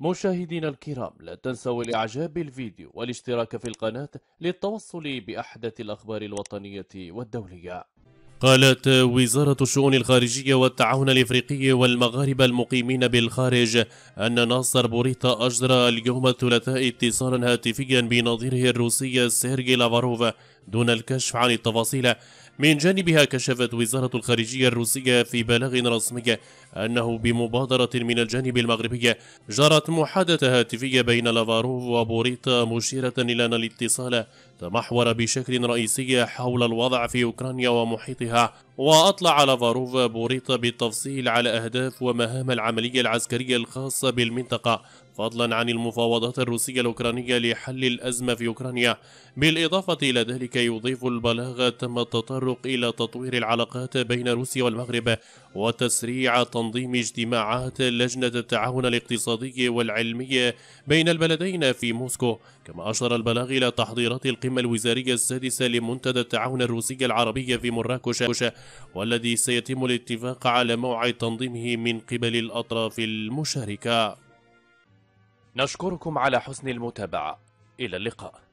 مشاهدينا الكرام لا تنسوا الإعجاب بالفيديو والاشتراك في القناة للتوصل بأحدث الأخبار الوطنية والدولية قالت وزارة الشؤون الخارجية والتعاون الإفريقي والمغاربة المقيمين بالخارج أن ناصر بوريتا أجرى اليوم الثلاثاء اتصالا هاتفيا بنظيره الروسي سيرجي لافاروف دون الكشف عن التفاصيل من جانبها كشفت وزارة الخارجية الروسية في بلاغ رسمي أنه بمبادرة من الجانب المغربي جرت محادثة هاتفية بين لافاروف وبوريتا مشيرة إلى أن الاتصال تمحور بشكل رئيسي حول الوضع في أوكرانيا ومحيطها وأطلع على فاروفا بوريطة بالتفصيل على أهداف ومهام العملية العسكرية الخاصة بالمنطقة فضلا عن المفاوضات الروسية الأوكرانية لحل الأزمة في أوكرانيا بالإضافة إلى ذلك يضيف البلاغ تم التطرق إلى تطوير العلاقات بين روسيا والمغرب وتسريع تنظيم اجتماعات لجنة التعاون الاقتصادي والعلمي بين البلدين في موسكو كما أشار البلاغ إلى تحضيرات القمة الوزارية السادسة لمنتدى التعاون الروسي العربي في مراكش والذي سيتم الاتفاق على موعد تنظيمه من قبل الأطراف المشاركة نشكركم على حسن المتابعة إلى اللقاء